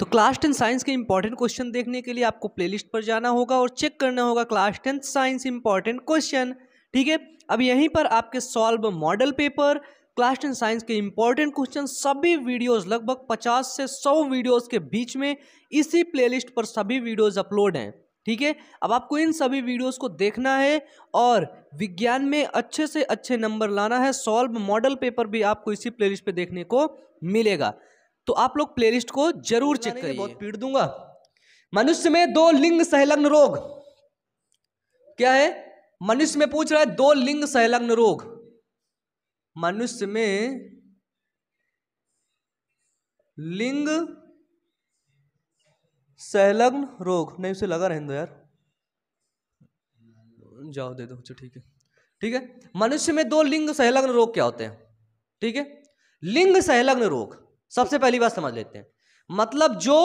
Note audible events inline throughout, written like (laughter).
तो class ten science के important question देखने के लिए आपको प्लेलिस्ट पर जाना होगा और चेक करना होगा class tenth science important question ठीक है अब यहीं पर आपके solve model paper class ten science के इंपॉर्टेंट क्वेश्चन सभी वीडियोस लगभग 50 से 100 वीडियोस के बीच में इसी प्लेलिस्ट पर सभी वीडियोस अपलोड हैं ठीक है अब आपको इन सभी वीडियोस को देखना है और विज्ञान में अच्छे से अच्छे नंबर लाना है सॉल्व मॉडल पेपर भी आपको इसी प्लेलिस्ट पे देखने को मिलेगा तो आप लोग प्लेलिस्ट को जरूर चेक करिए बहुत पीट दूंगा मनुष्य में दो लिंग सहलग्न रोग क्या है मनुष्य में पूछ रहा है दो लिंग सहलग्न रोग मनुष्य में लिंग सहलग्न रोग नहीं उसे लगा रहे यार जाओ दे दो अच्छा ठीक है ठीक है मनुष्य में दो लिंग सहलग्न रोग क्या होते हैं ठीक है लिंग सहलग्न रोग सबसे पहली बात समझ लेते हैं मतलब जो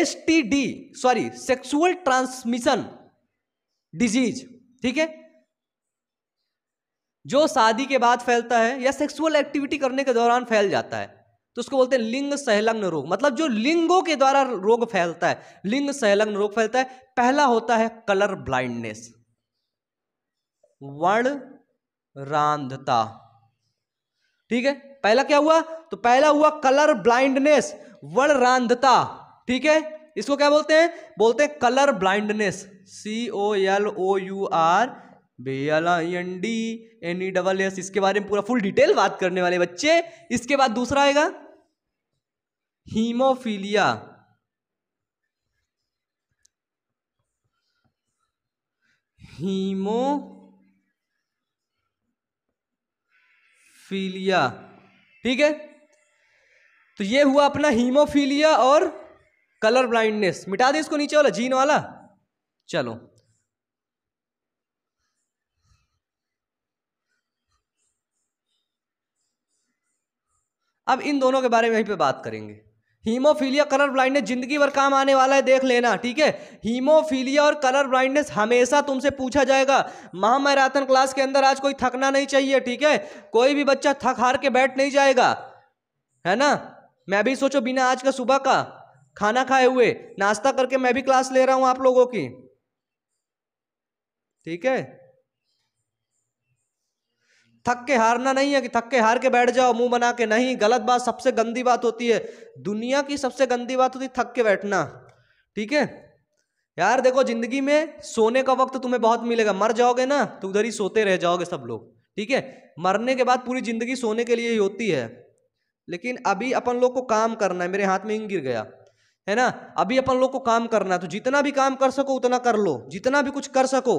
S T D sorry sexual transmission disease ठीक है जो शादी के बाद फैलता है या सेक्सुअल एक्टिविटी करने के दौरान फैल जाता है तो उसको बोलते हैं लिंग सहलग्न रोग मतलब जो लिंगों के द्वारा रोग फैलता है लिंग सहलग्न रोग फैलता है पहला होता है कलर ब्लाइंडनेस वर्ण रांधता ठीक है पहला क्या हुआ तो पहला हुआ कलर ब्लाइंडनेस वर्णरांधता ठीक है इसको क्या बोलते हैं बोलते हैं colour blindness C O L O U R B L I N D N E double S इसके बारे में पूरा फुल डिटेल बात करने वाले बच्चे इसके बाद दूसरा आएगा हीमोफीलिया हीमो हीमोफीलिया ठीक है तो ये हुआ अपना हीमोफीलिया और कलर ब्लाइंडनेस मिटा दे इसको नीचे वाला जीन वाला चलो अब इन दोनों के बारे में यहीं पे बात करेंगे हीमोफीलिया कलर ब्लाइंडनेस जिंदगी भर काम आने वाला है देख लेना ठीक है हीमोफीलिया और कलर ब्लाइंडनेस हमेशा तुमसे पूछा जाएगा महामैराथन क्लास के अंदर आज कोई थकना नहीं चाहिए ठीक है कोई भी बच्चा थक हार के बैठ नहीं जाएगा है ना मैं भी सोचो बिना आज का सुबह का खाना खाए हुए नाश्ता करके मैं भी क्लास ले रहा हूँ आप लोगों की ठीक है थक के हारना नहीं है कि थक के हार के बैठ जाओ मुंह बना के नहीं गलत बात सबसे गंदी बात होती है दुनिया की सबसे गंदी बात होती है थक के बैठना ठीक है यार देखो जिंदगी में सोने का वक्त तुम्हें बहुत मिलेगा मर जाओगे ना तो उधर ही सोते रह जाओगे सब लोग ठीक है मरने के बाद पूरी जिंदगी सोने के लिए ही होती है लेकिन अभी अपन लोग को काम करना है मेरे हाथ में इंग गिर गया है ना अभी अपन लोग को काम करना है तो जितना भी काम कर सको उतना कर लो जितना भी कुछ कर सको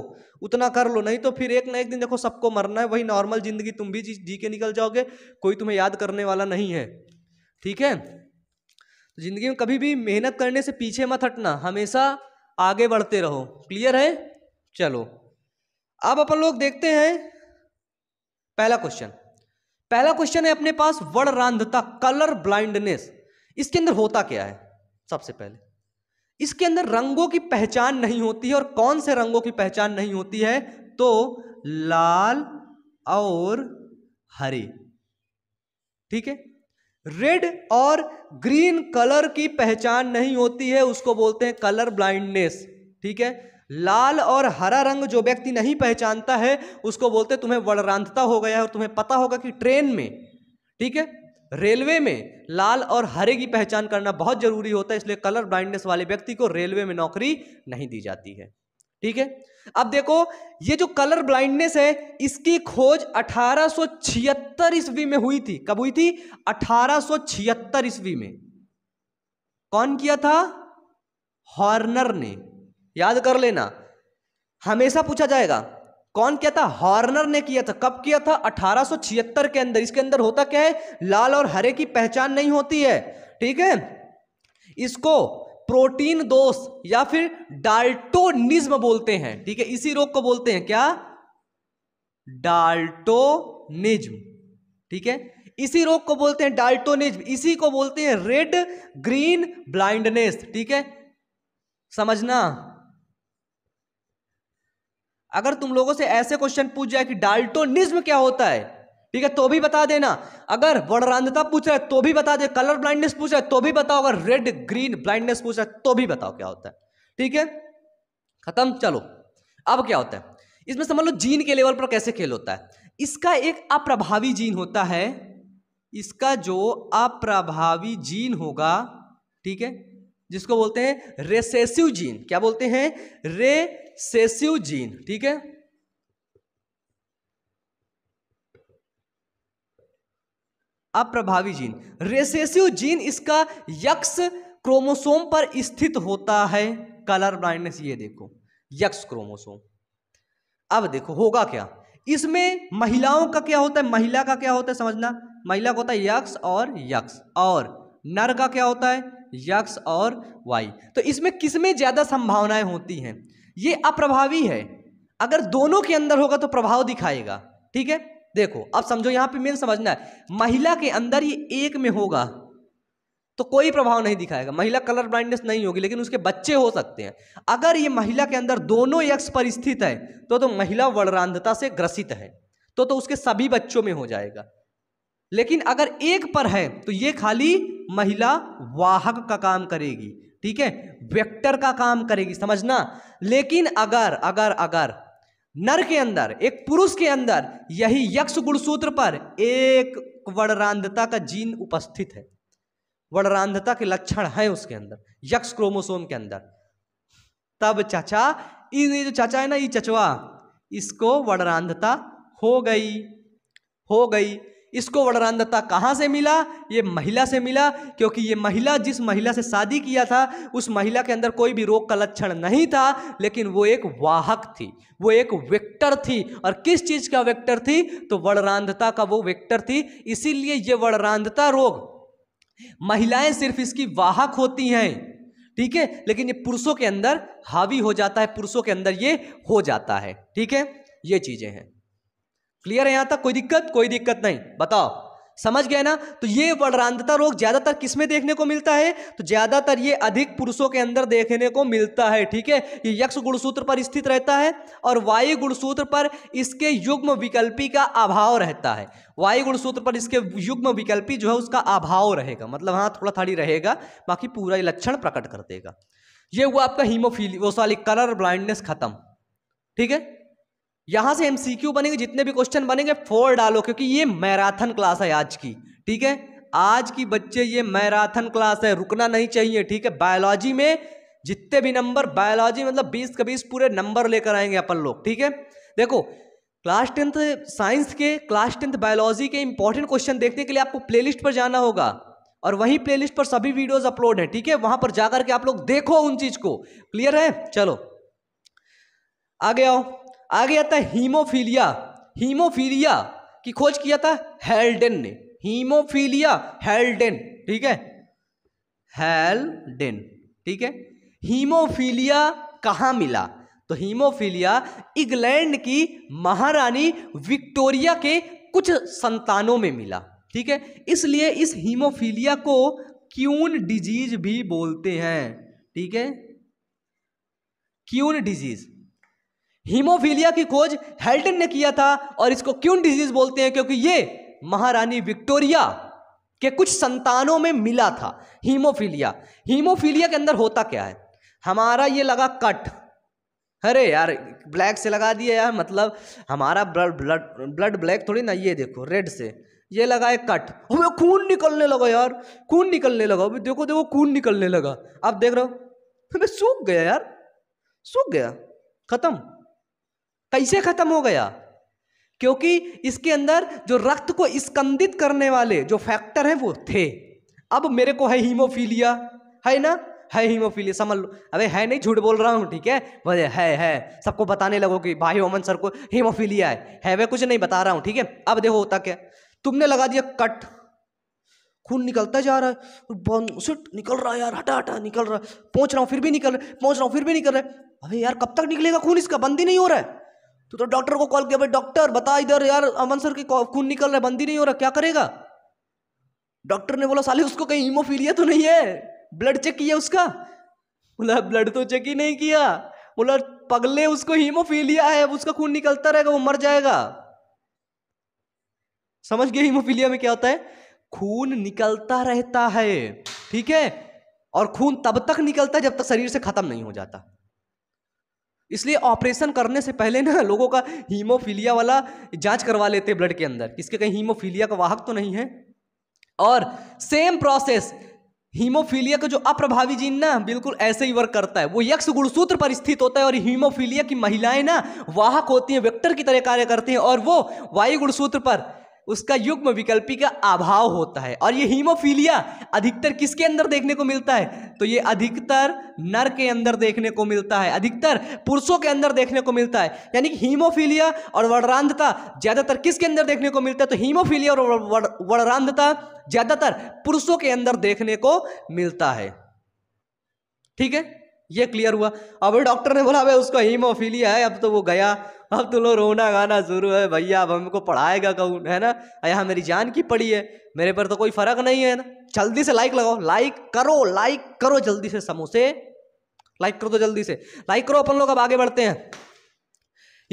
उतना कर लो नहीं तो फिर एक ना एक दिन देखो सबको मरना है वही नॉर्मल ज़िंदगी तुम भी जी, के निकल जाओगे कोई तुम्हें याद करने वाला नहीं है ठीक है तो ज़िंदगी में कभी भी मेहनत करने से पीछे मत हटना हमेशा आगे बढ़ते रहो क्लियर है चलो अब अपन लोग देखते हैं पहला क्वेश्चन पहला क्वेश्चन है अपने पास वर्णरांधता कलर ब्लाइंडनेस इसके अंदर होता क्या है सबसे पहले इसके अंदर रंगों की पहचान नहीं होती है और कौन से रंगों की पहचान नहीं होती है तो लाल और हरे ठीक है रेड और ग्रीन कलर की पहचान नहीं होती है उसको बोलते हैं कलर ब्लाइंडनेस ठीक है लाल और हरा रंग जो व्यक्ति नहीं पहचानता है उसको बोलते तुम्हें वर्णांधता हो गया है और तुम्हें पता होगा कि ट्रेन में ठीक है रेलवे में लाल और हरे की पहचान करना बहुत जरूरी होता है इसलिए कलर ब्लाइंडनेस वाले व्यक्ति को रेलवे में नौकरी नहीं दी जाती है ठीक है अब देखो ये जो कलर ब्लाइंडनेस है इसकी खोज 1876 ईस्वी में हुई थी कब हुई थी 1876 ईस्वी में कौन किया था हॉर्नर ने याद कर लेना हमेशा पूछा जाएगा कौन किया था हॉर्नर ने किया था कब किया था 1876 के अंदर इसके अंदर होता क्या है लाल और हरे की पहचान नहीं होती है ठीक है इसको प्रोटीन दोष या फिर डाल्टोनिज्म बोलते हैं ठीक है इसी रोग को बोलते हैं क्या डाल्टोनिज्म ठीक है इसी रोग को बोलते हैं डाल्टोनिज्म इसी को बोलते हैं रेड ग्रीन ब्लाइंडनेस ठीक है समझना अगर तुम लोगों से ऐसे क्वेश्चन पूछ जाए कि डाल्टोनिज्म क्या होता है ठीक है तो भी बता देना अगर वर्णांधता पूछ रहा है तो भी बता दे कलर ब्लाइंडनेस पूछ रहा है तो भी बताओ अगर रेड ग्रीन ब्लाइंडनेस पूछ रहा है तो भी बताओ क्या होता है ठीक है खत्म चलो अब क्या होता है इसमें समझ लो जीन के लेवल पर कैसे खेल होता है इसका एक अप्रभावी जीन होता है इसका जो अप्रभावी जीन होगा ठीक है जिसको बोलते हैं रेसेसिव जीन क्या बोलते हैं रे सेसिव जीन ठीक है अप्रभावी जीन रेसेसिव जीन इसका यक्स क्रोमोसोम पर स्थित होता है कलर ब्लाइंडनेस ये देखो यक्स क्रोमोसोम अब देखो होगा क्या इसमें महिलाओं का क्या होता है महिला का क्या होता है समझना महिला का होता है यक्स और यक्स और नर का क्या होता है यक्स और वाई तो इसमें किसमें ज़्यादा संभावनाएं होती हैं ये अप्रभावी है अगर दोनों के अंदर होगा तो प्रभाव दिखाएगा ठीक है देखो अब समझो यहां पे मेन समझना है महिला के अंदर ये एक में होगा तो कोई प्रभाव नहीं दिखाएगा महिला कलर ब्लाइंडनेस नहीं होगी लेकिन उसके बच्चे हो सकते हैं अगर ये महिला के अंदर दोनों यक्ष पर स्थित है तो तो महिला वर्णांधता से ग्रसित है तो तो उसके सभी बच्चों में हो जाएगा लेकिन अगर एक पर है तो ये खाली महिला वाहक का काम करेगी ठीक है वेक्टर का काम करेगी समझना लेकिन अगर अगर अगर नर के अंदर एक पुरुष के अंदर यही यक्ष गुणसूत्र पर एक वर्णरांधता का जीन उपस्थित है वर्णरांधता के लक्षण है उसके अंदर यक्ष क्रोमोसोम के अंदर तब चाचा ये जो चाचा है ना ये चचवा इसको वर्णरांधता हो गई हो गई इसको वरदानदत्ता कहाँ से मिला ये महिला से मिला क्योंकि ये महिला जिस महिला से शादी किया था उस महिला के अंदर कोई भी रोग का लक्षण नहीं था लेकिन वो एक वाहक थी वो एक वेक्टर थी और किस चीज़ का वेक्टर थी तो वररांधता का वो वेक्टर थी इसीलिए ये वररांधता रोग महिलाएं सिर्फ इसकी वाहक होती हैं ठीक है लेकिन ये पुरुषों के अंदर हावी हो जाता है पुरुषों के अंदर ये हो जाता है ठीक है ये चीज़ें हैं क्लियर है यहां तक कोई दिक्कत कोई दिक्कत नहीं बताओ समझ गए ना तो ये वर्णांधता रोग ज्यादातर किसमें देखने को मिलता है तो ज्यादातर ये अधिक पुरुषों के अंदर देखने को मिलता है ठीक है ये यक्ष गुणसूत्र पर स्थित रहता है और वायु गुणसूत्र पर इसके युग्म विकल्पी का अभाव रहता है वायु गुणसूत्र पर इसके युग्म विकल्पी जो है उसका अभाव रहेगा मतलब हाँ थोड़ा थाड़ी रहेगा बाकी पूरा ये लक्षण प्रकट कर देगा ये हुआ आपका हीमोफीली वो सॉरी कलर ब्लाइंडनेस खत्म ठीक है यहां से एमसीक्यू बनेंगे जितने भी क्वेश्चन बनेंगे फोर डालो क्योंकि ये मैराथन क्लास है आज की ठीक है आज की बच्चे ये मैराथन क्लास है रुकना नहीं चाहिए ठीक है बायोलॉजी में जितने भी नंबर बायोलॉजी मतलब बीस का बीस पूरे नंबर लेकर आएंगे अपन लोग ठीक है देखो क्लास टेंथ साइंस के क्लास टेंथ बायोलॉजी के इंपॉर्टेंट क्वेश्चन देखने के लिए आपको प्लेलिस्ट पर जाना होगा और वहीं प्लेलिस्ट पर सभी वीडियोस अपलोड हैं ठीक है वहां पर जाकर के आप लोग देखो उन चीज को क्लियर है चलो आगे आओ आगे आता है हीमोफीलिया हीमोफीलिया की खोज किया था हेल्डेन ने हीमोफीलिया हेल्डेन ठीक है हेल्डेन ठीक है हीमोफीलिया कहाँ मिला तो हीमोफीलिया इंग्लैंड की महारानी विक्टोरिया के कुछ संतानों में मिला ठीक है इसलिए इस हीमोफीलिया को क्यून डिजीज भी बोलते हैं ठीक है क्यून डिजीज हीमोफीलिया की खोज हेल्टन ने किया था और इसको क्यून डिजीज बोलते हैं क्योंकि ये महारानी विक्टोरिया के कुछ संतानों में मिला था हीमोफीलिया हीमोफीलिया के अंदर होता क्या है हमारा ये लगा कट अरे यार ब्लैक से लगा दिया यार मतलब हमारा ब्लड ब्लड ब्लड ब्लैक थोड़ी ना ये देखो रेड से ये लगा है कट अबे खून निकलने लगा यार खून निकलने लगा अभी देखो देखो खून निकलने लगा आप देख रहे हो सूख गया यार सूख गया खत्म कैसे खत्म हो गया क्योंकि इसके अंदर जो रक्त को स्कंदित करने वाले जो फैक्टर हैं वो थे अब मेरे को है हीमोफीलिया है ना है हीमोफीलिया समझ लो अरे है नहीं झूठ बोल रहा हूँ ठीक है वजह है है सबको बताने लगो कि भाई ओमन सर को हीमोफीलिया है है वे कुछ नहीं बता रहा हूँ ठीक है अब देखो होता क्या तुमने लगा दिया कट खून निकलता जा रहा है निकल रहा है यार हटा हटा निकल रहा है पहुँच रहा हूँ फिर भी निकल रहा है पहुँच रहा हूँ फिर भी निकल रहा है अरे यार कब तक निकलेगा खून इसका बंद ही नहीं हो रहा है तो, तो डॉक्टर को कॉल किया भाई डॉक्टर बता इधर यार अमन सर के खून निकल रहा है बंदी नहीं हो रहा क्या करेगा डॉक्टर ने बोला साले उसको कहीं हीमोफीलिया तो नहीं है ब्लड चेक किया उसका बोला ब्लड तो चेक ही नहीं किया बोला पगले उसको हीमोफीलिया है उसका खून निकलता रहेगा वो मर जाएगा समझ गए हीमोफीलिया में क्या होता है खून निकलता रहता है ठीक है और खून तब तक निकलता है जब तक शरीर से खत्म नहीं हो जाता इसलिए ऑपरेशन करने से पहले ना (laughs) लोगों का हीमोफीलिया वाला जांच करवा लेते हैं ब्लड के अंदर किसके कहीं हीमोफीलिया का वाहक तो नहीं है और सेम प्रोसेस हीमोफीलिया का जो अप्रभावी जीन ना बिल्कुल ऐसे ही वर्क करता है वो यक्ष गुणसूत्र पर स्थित होता है और हीमोफीलिया की महिलाएं ना वाहक होती हैं वेक्टर की तरह कार्य करती हैं और वो वायु गुणसूत्र पर उसका युग्म विकल्पी का अभाव होता है और ये हीमोफीलिया अधिकतर किसके अंदर देखने को मिलता है तो ये अधिकतर नर के अंदर देखने को मिलता है अधिकतर पुरुषों के अंदर देखने को मिलता है यानी कि हीमोफीलिया और वर्णांधता ज़्यादातर किसके अंदर देखने को मिलता है तो हीमोफीलिया और वर्णांधता ज़्यादातर पुरुषों के अंदर देखने को मिलता है ठीक है ये क्लियर हुआ अब डॉक्टर ने बोला भाई उसको हीमोफीलिया है अब तो वो गया अब तो लोग रोना गाना शुरू है भैया अब हमको पढ़ाएगा कौन है ना यहाँ मेरी जान की पड़ी है मेरे पर तो कोई फर्क नहीं है ना जल्दी से लाइक लगाओ लाइक करो लाइक करो जल्दी से समोसे लाइक करो तो जल्दी से लाइक करो अपन लोग अब आगे बढ़ते हैं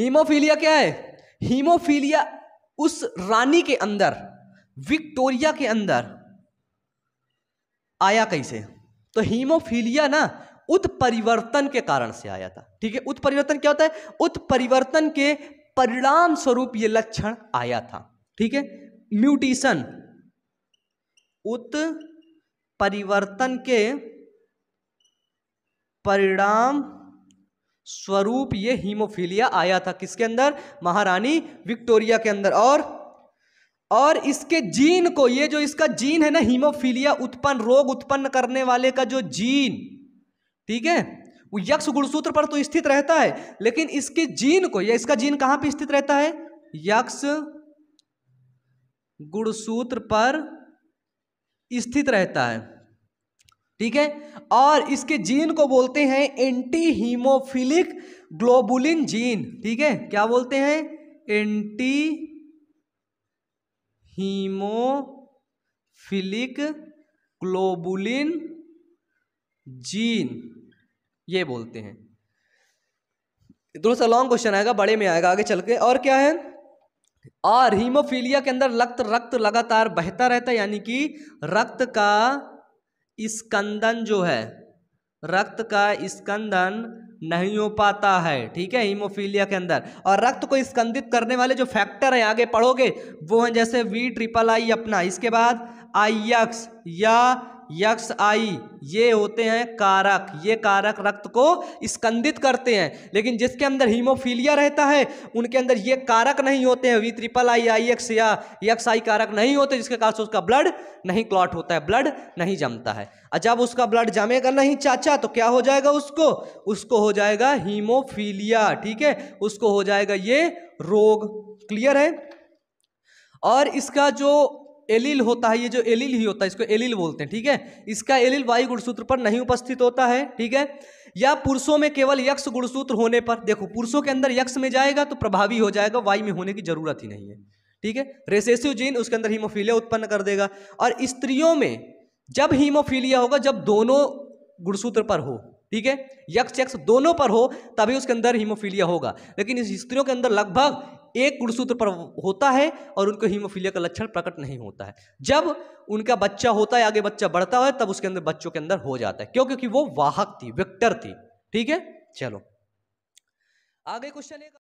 हीमोफीलिया क्या है हीमोफीलिया उस रानी के अंदर विक्टोरिया के अंदर आया कैसे तो हीमोफीलिया ना उत्परिवर्तन के कारण से आया था ठीक है उत्परिवर्तन क्या होता है उत्परिवर्तन के परिणाम स्वरूप यह लक्षण आया था ठीक है म्यूटेशन उत्परिवर्तन के परिणाम स्वरूप ये हीमोफीलिया आया था किसके अंदर महारानी विक्टोरिया के अंदर और और इसके जीन को ये जो इसका जीन है ना हीमोफीलिया उत्पन्न रोग उत्पन्न करने वाले का जो जीन ठीक है वो यक्ष गुणसूत्र पर तो स्थित रहता है लेकिन इसके जीन को या इसका जीन कहां पे स्थित रहता है यक्ष गुणसूत्र पर स्थित रहता है ठीक है और इसके जीन को बोलते हैं एंटी हीमोफिलिक ग्लोबुलिन जीन ठीक है क्या बोलते हैं एंटी हीमोफिलिक ग्लोबुलिन जीन ये बोलते हैं दूसरा लॉन्ग क्वेश्चन आएगा बड़े में आएगा आगे चल के और क्या है और हीमोफीलिया के अंदर रक्त रक्त लगातार बहता रहता है यानी कि रक्त का स्कंदन जो है रक्त का स्कंदन नहीं हो पाता है ठीक है हीमोफीलिया के अंदर और रक्त को स्कंदित करने वाले जो फैक्टर हैं आगे पढ़ोगे वो हैं जैसे वी ट्रिपल आई अपना इसके बाद आई या यक्ष आई ये होते हैं कारक ये कारक रक्त को स्कंदित करते हैं लेकिन जिसके अंदर हीमोफीलिया रहता है उनके अंदर ये कारक नहीं होते हैं V triple I I X या यक्स आई कारक नहीं होते जिसके कारण से उसका ब्लड नहीं क्लॉट होता है ब्लड नहीं जमता है अच्छा, जब उसका ब्लड जमेगा नहीं चाचा तो क्या हो जाएगा उसको उसको हो जाएगा हीमोफीलिया ठीक है उसको हो जाएगा ये रोग क्लियर है और इसका जो एलिल होता है ये जो एलिल ही होता है इसको एलिल बोलते हैं ठीक है इसका एलिल वायु गुणसूत्र पर नहीं उपस्थित होता है ठीक है या पुरुषों में केवल यक्ष गुणसूत्र होने पर देखो पुरुषों के अंदर यक्ष में जाएगा तो प्रभावी हो जाएगा वायु में होने की जरूरत ही नहीं है ठीक है रेसेसिव जीन उसके अंदर हीमोफीलिया उत्पन्न कर देगा और स्त्रियों में जब हीमोफीलिया होगा जब दोनों गुणसूत्र पर हो ठीक है यक्ष यक्स दोनों पर हो तभी उसके अंदर हीमोफीलिया होगा लेकिन इस स्त्रियों के अंदर लगभग एक गुणसूत्र पर होता है और उनको हीमोफीलिया का लक्षण प्रकट नहीं होता है जब उनका बच्चा होता है आगे बच्चा बढ़ता है तब उसके अंदर बच्चों के अंदर हो जाता है क्यों क्योंकि वो वाहक थी विक्टर थी ठीक है चलो आगे क्वेश्चन एक